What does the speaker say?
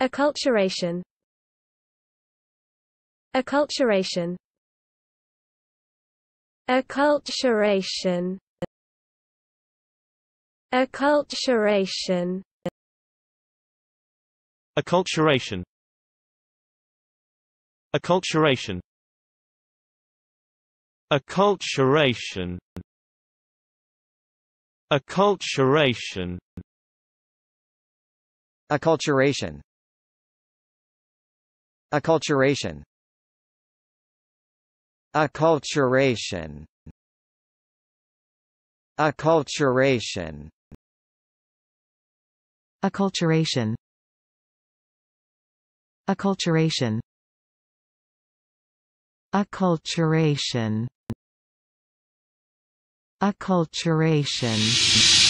Acculturation Acculturation Acculturation Acculturation Acculturation Acculturation Acculturation Acculturation Acculturation Acculturation Acculturation Acculturation Acculturation Acculturation Acculturation Acculturation